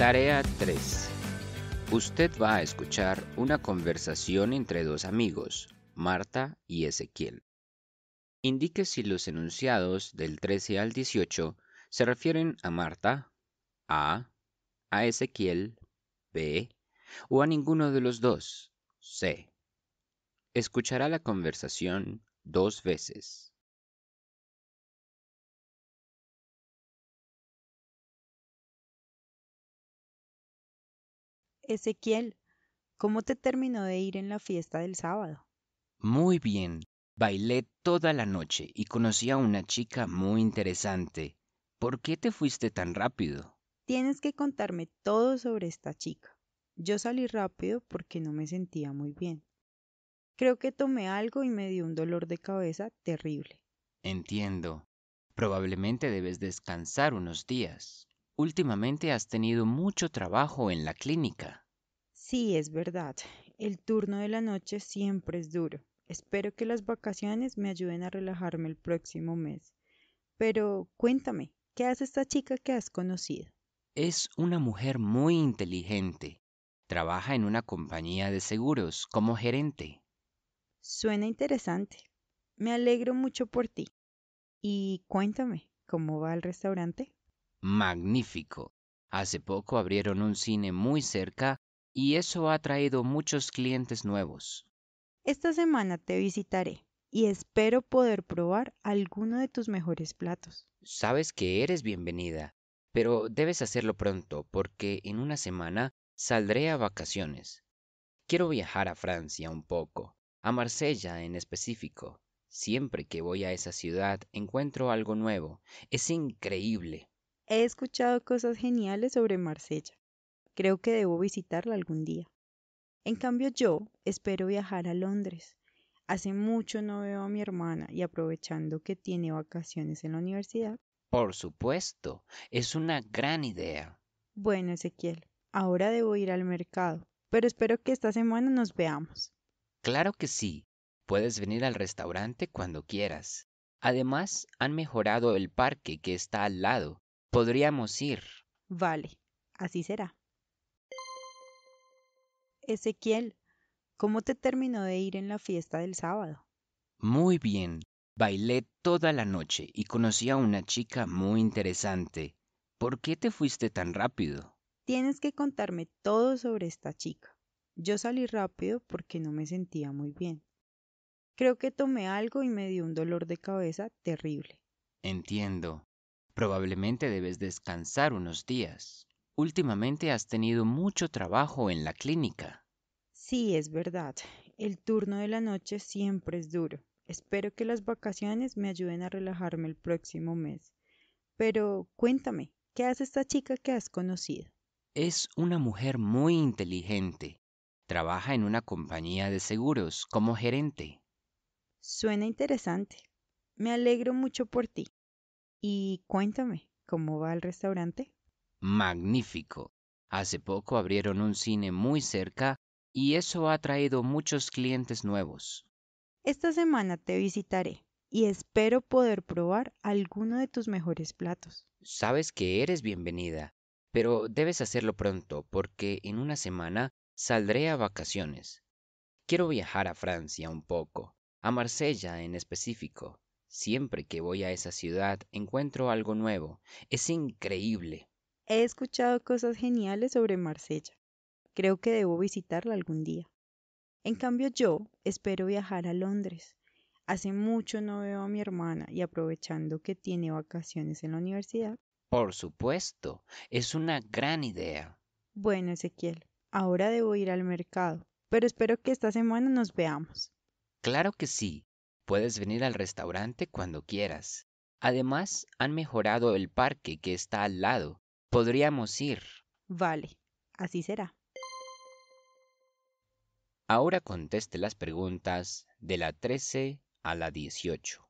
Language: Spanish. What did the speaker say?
Tarea 3. Usted va a escuchar una conversación entre dos amigos, Marta y Ezequiel. Indique si los enunciados del 13 al 18 se refieren a Marta, A, a Ezequiel, B, o a ninguno de los dos, C. Escuchará la conversación dos veces. Ezequiel, ¿cómo te terminó de ir en la fiesta del sábado? Muy bien. Bailé toda la noche y conocí a una chica muy interesante. ¿Por qué te fuiste tan rápido? Tienes que contarme todo sobre esta chica. Yo salí rápido porque no me sentía muy bien. Creo que tomé algo y me dio un dolor de cabeza terrible. Entiendo. Probablemente debes descansar unos días. Últimamente has tenido mucho trabajo en la clínica. Sí, es verdad. El turno de la noche siempre es duro. Espero que las vacaciones me ayuden a relajarme el próximo mes. Pero cuéntame, ¿qué hace esta chica que has conocido? Es una mujer muy inteligente. Trabaja en una compañía de seguros como gerente. Suena interesante. Me alegro mucho por ti. Y cuéntame, ¿cómo va el restaurante? magnífico. Hace poco abrieron un cine muy cerca y eso ha traído muchos clientes nuevos. Esta semana te visitaré y espero poder probar alguno de tus mejores platos. Sabes que eres bienvenida, pero debes hacerlo pronto porque en una semana saldré a vacaciones. Quiero viajar a Francia un poco, a Marsella en específico. Siempre que voy a esa ciudad encuentro algo nuevo. Es increíble. He escuchado cosas geniales sobre Marsella. Creo que debo visitarla algún día. En cambio yo espero viajar a Londres. Hace mucho no veo a mi hermana y aprovechando que tiene vacaciones en la universidad. Por supuesto, es una gran idea. Bueno, Ezequiel, ahora debo ir al mercado, pero espero que esta semana nos veamos. Claro que sí. Puedes venir al restaurante cuando quieras. Además, han mejorado el parque que está al lado podríamos ir. Vale, así será. Ezequiel, ¿cómo te terminó de ir en la fiesta del sábado? Muy bien. Bailé toda la noche y conocí a una chica muy interesante. ¿Por qué te fuiste tan rápido? Tienes que contarme todo sobre esta chica. Yo salí rápido porque no me sentía muy bien. Creo que tomé algo y me dio un dolor de cabeza terrible. Entiendo. Probablemente debes descansar unos días. Últimamente has tenido mucho trabajo en la clínica. Sí, es verdad. El turno de la noche siempre es duro. Espero que las vacaciones me ayuden a relajarme el próximo mes. Pero cuéntame, ¿qué hace esta chica que has conocido? Es una mujer muy inteligente. Trabaja en una compañía de seguros como gerente. Suena interesante. Me alegro mucho por ti. Y cuéntame, ¿cómo va el restaurante? Magnífico. Hace poco abrieron un cine muy cerca y eso ha traído muchos clientes nuevos. Esta semana te visitaré y espero poder probar alguno de tus mejores platos. Sabes que eres bienvenida, pero debes hacerlo pronto porque en una semana saldré a vacaciones. Quiero viajar a Francia un poco, a Marsella en específico. Siempre que voy a esa ciudad encuentro algo nuevo. Es increíble. He escuchado cosas geniales sobre Marsella. Creo que debo visitarla algún día. En cambio yo espero viajar a Londres. Hace mucho no veo a mi hermana y aprovechando que tiene vacaciones en la universidad. Por supuesto, es una gran idea. Bueno, Ezequiel, ahora debo ir al mercado, pero espero que esta semana nos veamos. Claro que sí. Puedes venir al restaurante cuando quieras. Además, han mejorado el parque que está al lado. Podríamos ir. Vale, así será. Ahora conteste las preguntas de la 13 a la 18.